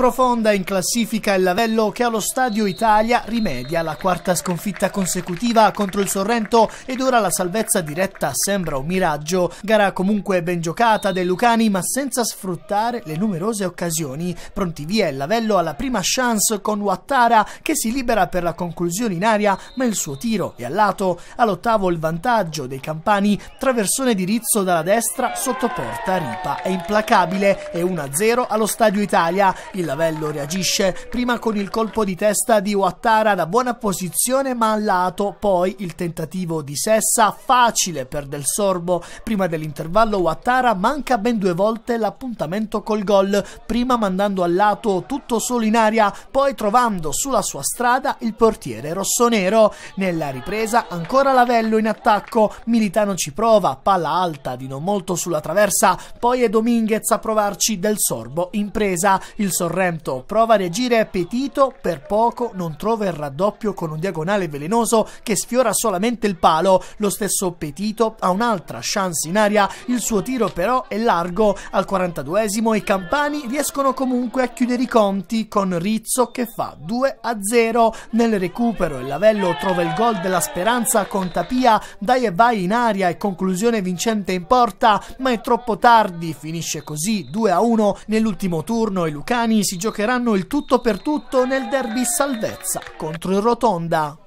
Profonda in classifica il Lavello che allo Stadio Italia rimedia la quarta sconfitta consecutiva contro il Sorrento ed ora la salvezza diretta sembra un miraggio. Gara comunque ben giocata dei Lucani ma senza sfruttare le numerose occasioni. Pronti via il Lavello alla prima chance con Wattara che si libera per la conclusione in aria ma il suo tiro è a lato. All'ottavo il vantaggio dei Campani, traversone di Rizzo dalla destra sotto porta Ripa è implacabile e 1-0 allo Stadio Italia. Il Lavello reagisce prima con il colpo di testa di Ouattara da buona posizione ma a lato, poi il tentativo di Sessa facile per Del Sorbo. Prima dell'intervallo Ouattara manca ben due volte l'appuntamento col gol, prima mandando a lato tutto solo in aria, poi trovando sulla sua strada il portiere rossonero. Nella ripresa ancora Lavello in attacco, Militano ci prova, palla alta di non molto sulla traversa, poi è Dominguez a provarci Del Sorbo in presa. Il sorreggio Sorrento prova a reagire Petito, per poco non trova il raddoppio con un diagonale velenoso che sfiora solamente il palo. Lo stesso Petito ha un'altra chance in aria, il suo tiro però è largo. Al 42esimo i campani riescono comunque a chiudere i conti con Rizzo che fa 2 a 0. Nel recupero il Lavello trova il gol della speranza con Tapia, dai e vai in aria e conclusione vincente in porta, ma è troppo tardi, finisce così 2 a 1 nell'ultimo turno i Lucani si giocheranno il tutto per tutto nel derby salvezza contro il Rotonda.